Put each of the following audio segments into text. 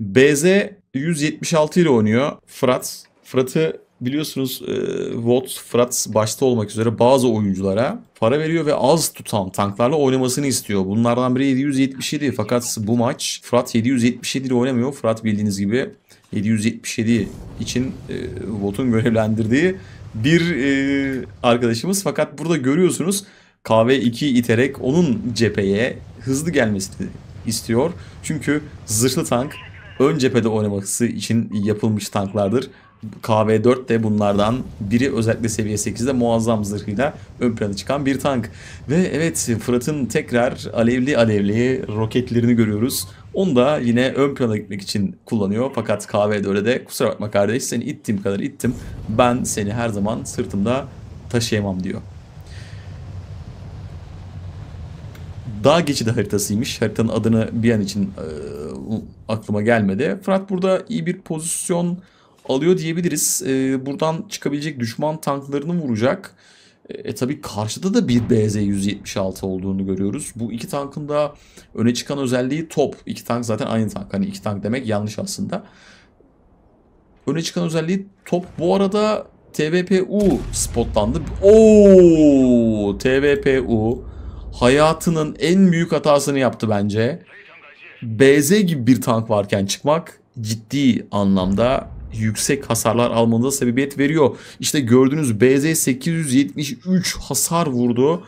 BZ 176 ile oynuyor. Fırat. Fırat'ı biliyorsunuz e, Watt, Fırat başta olmak üzere bazı oyunculara para veriyor ve az tutan tanklarla oynamasını istiyor. Bunlardan biri 777 fakat bu maç Fırat 777 ile oynamıyor. Fırat bildiğiniz gibi 777 için e, Watt'un görevlendirdiği bir e, arkadaşımız. Fakat burada görüyorsunuz KV2 iterek onun cepheye hızlı gelmesini istiyor. Çünkü zırhlı tank ön cephede oynaması için yapılmış tanklardır. KV-4 de bunlardan biri özellikle seviye 8'de muazzam zırhıyla ön plana çıkan bir tank. Ve evet Fırat'ın tekrar alevli alevli roketlerini görüyoruz. Onu da yine ön plana gitmek için kullanıyor. Fakat KV-4'e de kusura bakma kardeş seni ittiğim kadar ittim. Ben seni her zaman sırtımda taşıyamam diyor. dağ geçidi haritasıymış. Haritanın adını bir an için e, aklıma gelmedi. Fırat burada iyi bir pozisyon alıyor diyebiliriz. E, buradan çıkabilecek düşman tanklarını vuracak. E tabi karşıda da bir BZ-176 olduğunu görüyoruz. Bu iki tankın da öne çıkan özelliği top. İki tank zaten aynı tank. Hani iki tank demek yanlış aslında. Öne çıkan özelliği top. Bu arada TVPU spotlandı. Oo, TVPU hayatının en büyük hatasını yaptı bence. BZ gibi bir tank varken çıkmak ciddi anlamda yüksek hasarlar almanıza sebebiyet veriyor. İşte gördüğünüz BZ 873 hasar vurdu.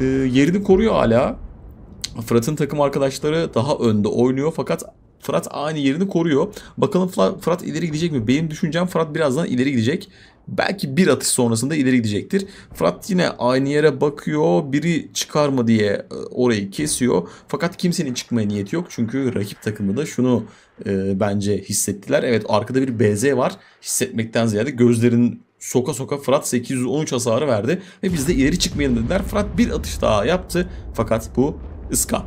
E, yerini koruyor hala. Fırat'ın takım arkadaşları daha önde oynuyor fakat Fırat ani yerini koruyor. Bakalım Fırat ileri gidecek mi? Benim düşüncem Fırat birazdan ileri gidecek. Belki bir atış sonrasında ileri gidecektir. Fırat yine aynı yere bakıyor. Biri çıkar mı diye e, orayı kesiyor. Fakat kimsenin çıkmaya niyeti yok. Çünkü rakip takımı da şunu e, bence hissettiler. Evet arkada bir BZ var. Hissetmekten ziyade gözlerin soka soka Fırat 813 hasarı verdi. Ve biz de ileri çıkmayalım dediler. Fırat bir atış daha yaptı. Fakat bu ıska.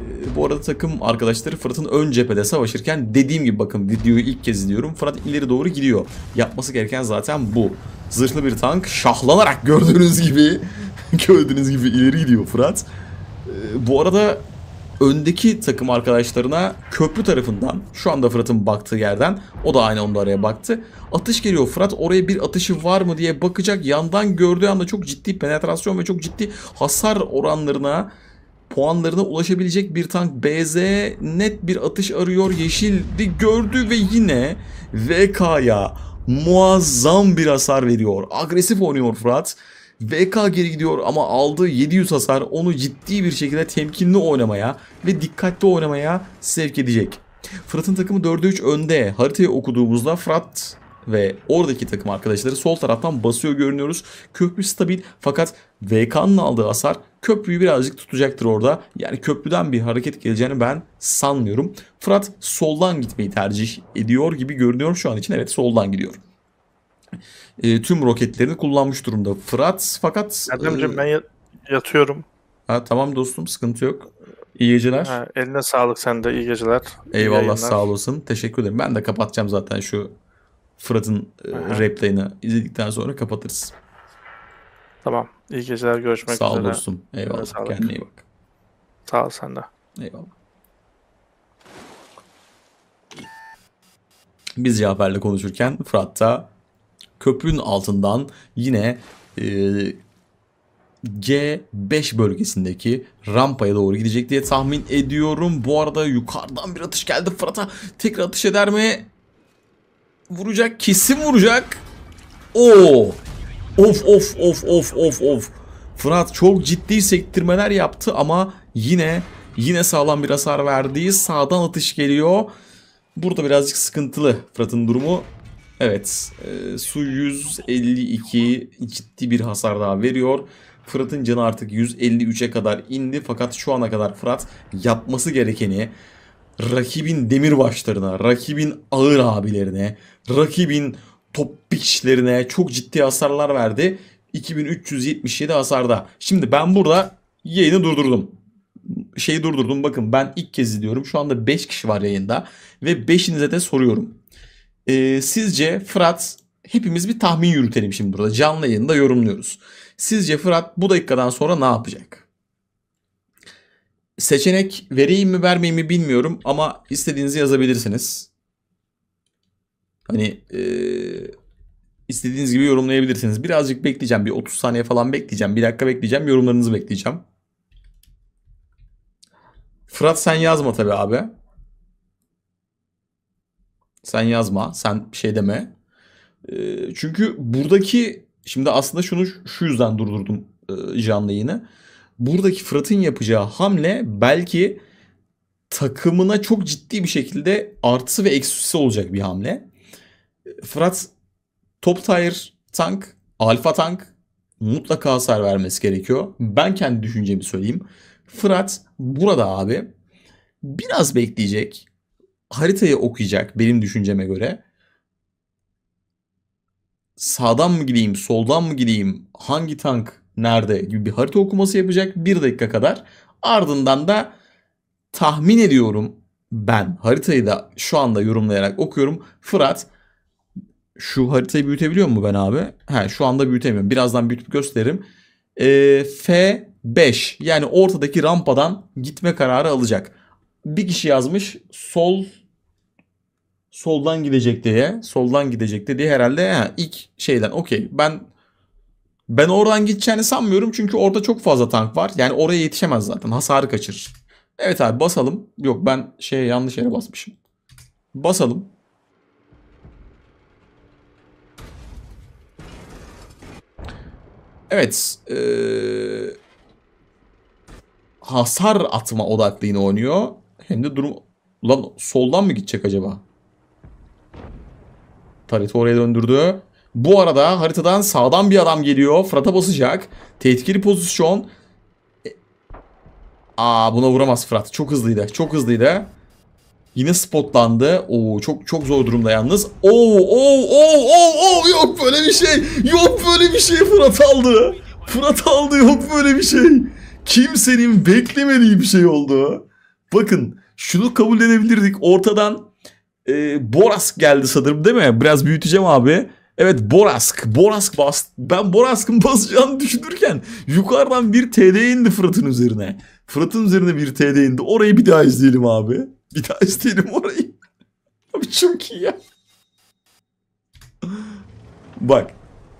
E, bu arada takım arkadaşları Fırat'ın ön cephede savaşırken dediğim gibi bakın videoyu ilk kez izliyorum. Fırat ileri doğru gidiyor. Yapması gereken zaten bu. Zırhlı bir tank şahlanarak gördüğünüz gibi gördüğünüz gibi ileri gidiyor Fırat. E, bu arada öndeki takım arkadaşlarına köprü tarafından şu anda Fırat'ın baktığı yerden o da aynı onda araya baktı. Atış geliyor Fırat oraya bir atışı var mı diye bakacak yandan gördüğü anda çok ciddi penetrasyon ve çok ciddi hasar oranlarına puanlarına ulaşabilecek bir tank BZ net bir atış arıyor. Yeşildi gördü ve yine VK'ya muazzam bir hasar veriyor. Agresif oynuyor Fırat. VK geri gidiyor ama aldığı 700 hasar onu ciddi bir şekilde temkinli oynamaya ve dikkatli oynamaya sevk edecek. Fırat'ın takımı 4 3 önde. Haritayı okuduğumuzda Fırat ve oradaki takım arkadaşları sol taraftan basıyor görünüyoruz. Köprü stabil fakat VK'nın aldığı hasar köprüyü birazcık tutacaktır orada. Yani köprüden bir hareket geleceğini ben sanmıyorum. Fırat soldan gitmeyi tercih ediyor gibi görünüyor şu an için. Evet soldan gidiyor. E, tüm roketlerini kullanmış durumda Fırat fakat... Erdemciğim e, ben yatıyorum. Ha, tamam dostum sıkıntı yok. İyi geceler. Ha, eline sağlık sen de iyi geceler. Eyvallah iyi sağ olasın. Teşekkür ederim. Ben de kapatacağım zaten şu Fırat'ın e, rap izledikten sonra kapatırız. Tamam. İyi geceler. Görüşmek Sağ üzere. Sağ ol Eyvallah. Sağlık. Kendine iyi bak. Sağ ol sen de. Eyvallah. Biz Cafer'le konuşurken Fırat da köprünün altından yine e, G5 bölgesindeki rampaya doğru gidecek diye tahmin ediyorum. Bu arada yukarıdan bir atış geldi Fırat'a. Tekrar atış eder mi? Vuracak kesin vuracak. Oo. Of of of of of of. Fırat çok ciddi sektirmeler yaptı ama yine yine sağlam bir hasar verdi. Sağdan atış geliyor. Burada birazcık sıkıntılı Fırat'ın durumu. Evet e, su 152 ciddi bir hasar daha veriyor. Fırat'ın canı artık 153'e kadar indi fakat şu ana kadar Fırat yapması gerekeni rakibin demirbaşlarına, rakibin ağır abilerine, rakibin top pikçlerine çok ciddi hasarlar verdi. 2377 hasarda. Şimdi ben burada yayını durdurdum. Şeyi durdurdum. Bakın ben ilk kez diyorum. Şu anda 5 kişi var yayında. Ve 5'inize de soruyorum. Ee, sizce Fırat hepimiz bir tahmin yürütelim şimdi burada. Canlı yayında yorumluyoruz. Sizce Fırat bu dakikadan sonra ne yapacak? Seçenek vereyim mi vermeyeyim mi bilmiyorum ama istediğinizi yazabilirsiniz. Hani e, istediğiniz gibi yorumlayabilirsiniz. Birazcık bekleyeceğim. Bir 30 saniye falan bekleyeceğim. Bir dakika bekleyeceğim. Yorumlarınızı bekleyeceğim. Fırat sen yazma tabii abi. Sen yazma. Sen bir şey deme. E, çünkü buradaki şimdi aslında şunu şu yüzden durdurdum e, canlı yayını buradaki Fırat'ın yapacağı hamle belki takımına çok ciddi bir şekilde artısı ve eksisi olacak bir hamle. Fırat top tier tank, alfa tank mutlaka hasar vermesi gerekiyor. Ben kendi düşüncemi söyleyeyim. Fırat burada abi biraz bekleyecek. Haritayı okuyacak benim düşünceme göre. Sağdan mı gideyim, soldan mı gideyim, hangi tank nerede gibi bir harita okuması yapacak bir dakika kadar. Ardından da tahmin ediyorum ben haritayı da şu anda yorumlayarak okuyorum. Fırat şu haritayı büyütebiliyor mu ben abi? He, şu anda büyütemiyorum. Birazdan büyütüp gösteririm. E, ee, F5 yani ortadaki rampadan gitme kararı alacak. Bir kişi yazmış sol soldan gidecek diye soldan gidecek diye herhalde he, ilk şeyden okey ben ben oradan gideceğini sanmıyorum çünkü orada çok fazla tank var. Yani oraya yetişemez zaten. Hasarı kaçırır. Evet abi basalım. Yok ben şeye yanlış yere basmışım. Basalım. Evet. Ee, hasar atma odaklı yine oynuyor. Hem de durum... Lan soldan mı gidecek acaba? Tarit oraya döndürdü. Bu arada haritadan sağdan bir adam geliyor. Fırat'a basacak. Tehlikeli pozisyon. E, Aa buna vuramaz Fırat. Çok hızlıydı. Çok hızlıydı. Yine spotlandı. Oo çok çok zor durumda yalnız. Oo oo oo oo yok böyle bir şey. Yok böyle bir şey Fırat aldı. Fırat aldı yok böyle bir şey. Kimsenin beklemediği bir şey oldu. Bakın şunu kabul edebilirdik. Ortadan e, Boras geldi sanırım değil mi? Biraz büyüteceğim abi. Evet Borask. Borask bas. Ben Borask'ın basacağını düşünürken yukarıdan bir TD indi Fırat'ın üzerine. Fırat'ın üzerine bir TD indi. Orayı bir daha izleyelim abi. Bir daha izleyelim orayı. Abi çok iyi ya. Bak.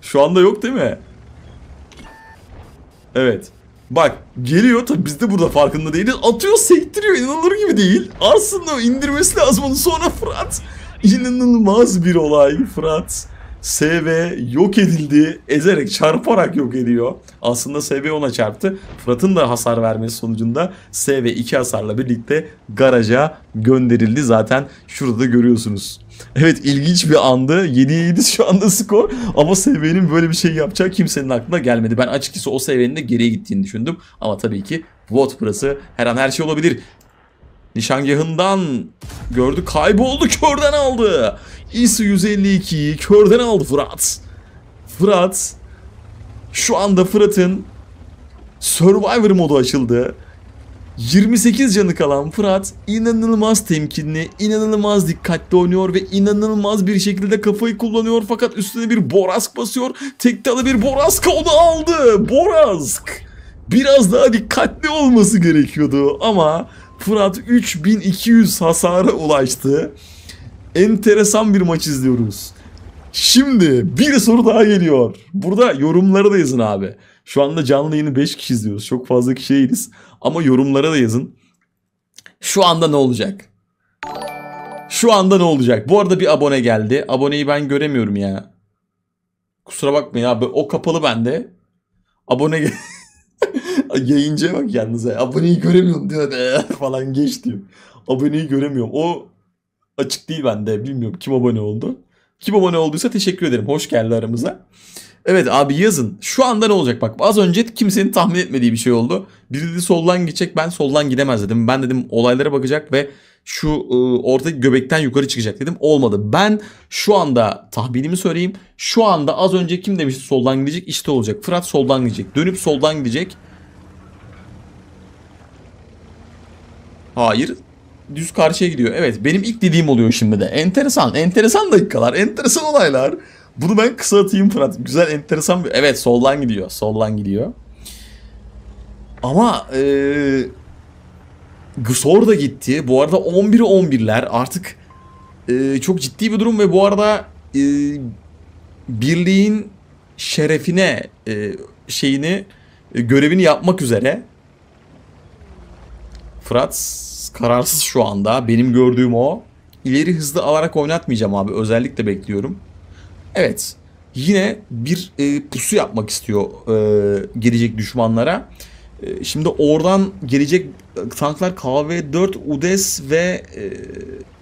Şu anda yok değil mi? Evet. Bak geliyor tabi biz de burada farkında değiliz. Atıyor sektiriyor inanılır gibi değil. Aslında indirmesi lazım onu sonra Fırat. İnanılmaz bir olay Fırat. SV yok edildi. Ezerek çarparak yok ediyor. Aslında SV ona çarptı. Fırat'ın da hasar vermesi sonucunda SV 2 hasarla birlikte garaja gönderildi. Zaten şurada da görüyorsunuz. Evet ilginç bir andı. 7'ye 7 şu anda skor. Ama SV'nin böyle bir şey yapacağı kimsenin aklına gelmedi. Ben açıkçası o SV'nin de geriye gittiğini düşündüm. Ama tabii ki Vought burası her an her şey olabilir. Nişangahından gördü kayboldu körden aldı. ISU 152'yi körden aldı Fırat. Fırat şu anda Fırat'ın Survivor modu açıldı. 28 canı kalan Fırat inanılmaz temkinli, inanılmaz dikkatli oynuyor ve inanılmaz bir şekilde kafayı kullanıyor fakat üstüne bir Borask basıyor. tek Tektalı bir Borask onu aldı. Borask! Biraz daha dikkatli olması gerekiyordu ama Fırat 3200 hasara ulaştı. Enteresan bir maç izliyoruz. Şimdi bir soru daha geliyor. Burada yorumlara da yazın abi. Şu anda canlı yayını 5 kişi izliyoruz. Çok fazla kişi değiliz. Ama yorumlara da yazın. Şu anda ne olacak? Şu anda ne olacak? Bu arada bir abone geldi. Aboneyi ben göremiyorum ya. Kusura bakmayın abi. O kapalı bende. Abone gel... Yayıncıya bak yalnız. Aboneyi göremiyorum diyor. falan geç diyor. Aboneyi göremiyorum. O açık değil bende. Bilmiyorum kim abone oldu. Kim abone olduysa teşekkür ederim. Hoş geldi aramıza. Evet abi yazın. Şu anda ne olacak bak. Az önce kimsenin tahmin etmediği bir şey oldu. Biri dedi soldan gidecek ben soldan gidemez dedim. Ben dedim olaylara bakacak ve şu ıı, ortadaki göbekten yukarı çıkacak dedim. Olmadı. Ben şu anda tahminimi söyleyeyim. Şu anda az önce kim demişti soldan gidecek? İşte olacak. Fırat soldan gidecek. Dönüp soldan gidecek. Hayır. Düz karşıya gidiyor. Evet benim ilk dediğim oluyor şimdi de. Enteresan. Enteresan dakikalar. Enteresan olaylar. Bunu ben kısa atayım Fırat. Güzel enteresan bir... Evet soldan gidiyor. Soldan gidiyor. Ama eee Gusor da gitti. Bu arada 11'e 11'ler artık e, çok ciddi bir durum ve bu arada e, birliğin şerefine e, şeyini e, görevini yapmak üzere Fırat kararsız şu anda. Benim gördüğüm o. İleri hızlı alarak oynatmayacağım abi. Özellikle bekliyorum. Evet. Yine bir e, pusu yapmak istiyor e, gelecek düşmanlara. Ee, şimdi oradan gelecek tanklar KV-4, UDES ve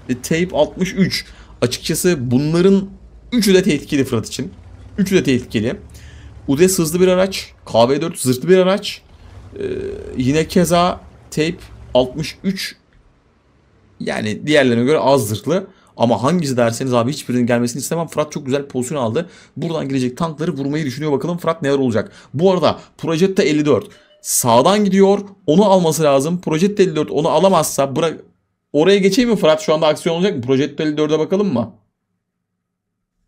e, Tape 63. Açıkçası bunların üçü de tehlikeli Fırat için. Üçü de tehlikeli. UDES hızlı bir araç. KV-4 zırhlı bir araç. E, yine keza Tape 63 yani diğerlerine göre az zırhlı. Ama hangisi derseniz abi hiçbirinin gelmesini istemem. Fırat çok güzel pozisyon aldı. Buradan gelecek tankları vurmayı düşünüyor. Bakalım Fırat neler olacak. Bu arada Projecta 54 sağdan gidiyor. Onu alması lazım. Project 54 onu alamazsa bırak oraya geçeyim mi Fırat? Şu anda aksiyon olacak mı? Project 54'e bakalım mı?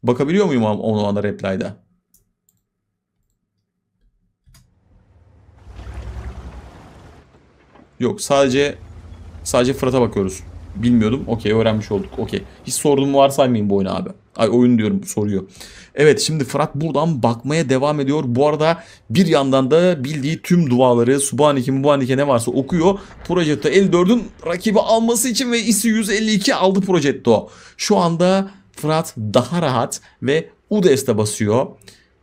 Bakabiliyor muyum onu anda reply'da? Yok sadece sadece Fırat'a bakıyoruz. Bilmiyordum. Okey öğrenmiş olduk. Okey. Hiç sorduğumu varsaymayayım bu oyunu abi. Ay oyun diyorum soruyor. Evet şimdi Fırat buradan bakmaya devam ediyor. Bu arada bir yandan da bildiği tüm duaları Subanike Mubanike ne varsa okuyor. Projetto 54'ün rakibi alması için ve ISI 152 aldı Projetto. Şu anda Fırat daha rahat ve Udes'te basıyor.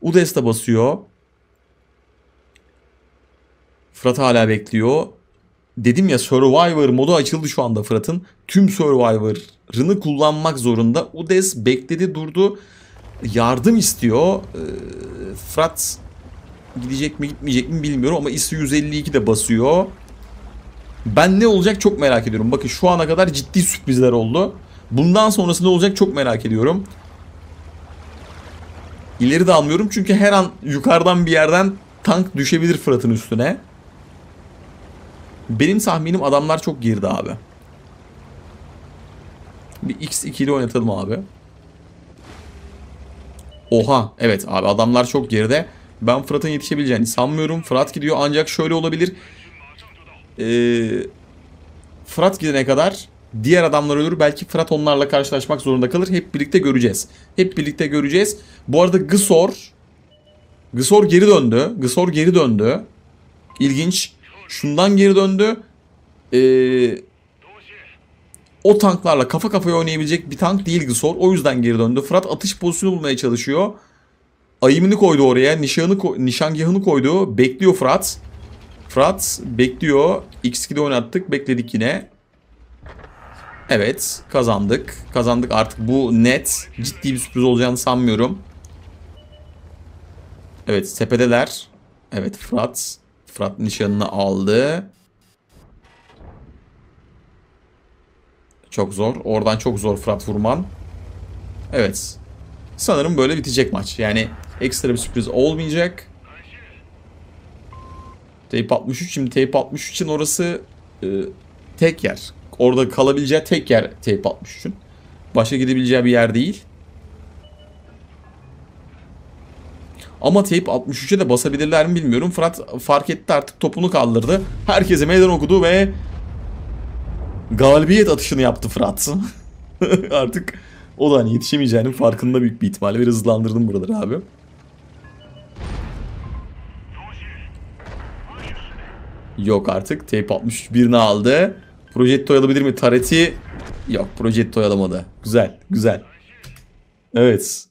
Udes'te basıyor. Fırat hala bekliyor dedim ya Survivor modu açıldı şu anda Fırat'ın. Tüm Survivor'ını kullanmak zorunda. Udes bekledi durdu. Yardım istiyor. Ee, Fırat gidecek mi gitmeyecek mi bilmiyorum ama ISO 152 de basıyor. Ben ne olacak çok merak ediyorum. Bakın şu ana kadar ciddi sürprizler oldu. Bundan sonrası ne olacak çok merak ediyorum. İleri de almıyorum çünkü her an yukarıdan bir yerden tank düşebilir Fırat'ın üstüne. Benim tahminim adamlar çok girdi abi. Bir x2 ile oynatalım abi. Oha evet abi adamlar çok geride. Ben Fırat'ın yetişebileceğini sanmıyorum. Fırat gidiyor ancak şöyle olabilir. Ee, Fırat gidene kadar diğer adamlar ölür. Belki Fırat onlarla karşılaşmak zorunda kalır. Hep birlikte göreceğiz. Hep birlikte göreceğiz. Bu arada Gısor Gısor geri döndü. Gısor geri döndü. İlginç. Şundan geri döndü. Ee, o tanklarla kafa kafaya oynayabilecek bir tank değil Gisor. O yüzden geri döndü. Fırat atış pozisyonu bulmaya çalışıyor. Ayımını koydu oraya. Nişanı ko nişangahını koydu. Bekliyor Fırat. Fırat bekliyor. X2'de oynattık. Bekledik yine. Evet kazandık. Kazandık artık bu net. Ciddi bir sürpriz olacağını sanmıyorum. Evet tepedeler. Evet Fırat. Fırat nişanını aldı. Çok zor. Oradan çok zor Fırat vurman. Evet. Sanırım böyle bitecek maç. Yani ekstra bir sürpriz olmayacak. Tape 63. Şimdi Tape 63 için orası e, tek yer. Orada kalabileceği tek yer Tape 63'ün. Başka gidebileceği bir yer değil. Ama teyp 63'e de basabilirler mi bilmiyorum. Fırat fark etti artık topunu kaldırdı. Herkese meydan okudu ve galibiyet atışını yaptı Fırat. artık o da hani yetişemeyeceğinin farkında büyük bir ihtimalle bir hızlandırdım buraları abi. Yok artık. Teyp 61'ini aldı. Projetto'yu alabilir mi? Tareti yok. Projetto'yu alamadı. Güzel. Güzel. Evet.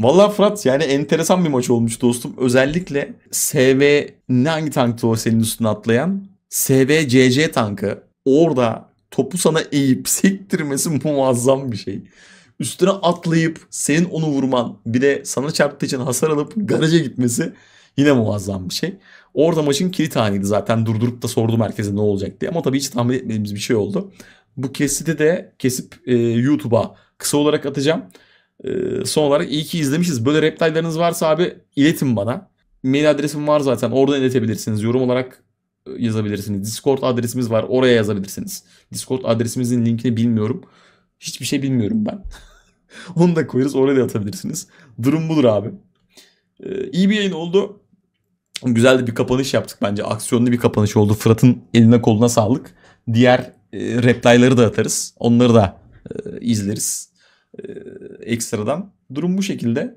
Valla Fırat yani enteresan bir maç olmuş dostum. Özellikle SV ne hangi tanktı o senin üstüne atlayan? SVCC tankı. Orada topu sana eğip sektirmesi muazzam bir şey. Üstüne atlayıp senin onu vurman bir de sana çarptığı için hasar alıp garaja gitmesi yine muazzam bir şey. Orada maçın kilit anıydı zaten durdurup da sordum herkese ne olacak diye ama tabii hiç tahmin etmediğimiz bir şey oldu. Bu kesiti de kesip e, YouTube'a kısa olarak atacağım. Ee, son olarak iyi ki izlemişiz. Böyle reptaylarınız varsa abi iletin bana. Mail adresim var zaten. Oradan iletebilirsiniz. Yorum olarak e, yazabilirsiniz. Discord adresimiz var. Oraya yazabilirsiniz. Discord adresimizin linkini bilmiyorum. Hiçbir şey bilmiyorum ben. Onu da koyarız. Oraya da atabilirsiniz. Durum budur abi. Ee, iyi bir yayın oldu. Güzel de bir kapanış yaptık bence. Aksiyonlu bir kapanış oldu. Fırat'ın eline koluna sağlık. Diğer e, replayları da atarız. Onları da e, izleriz. Ee, ekstradan. Durum bu şekilde.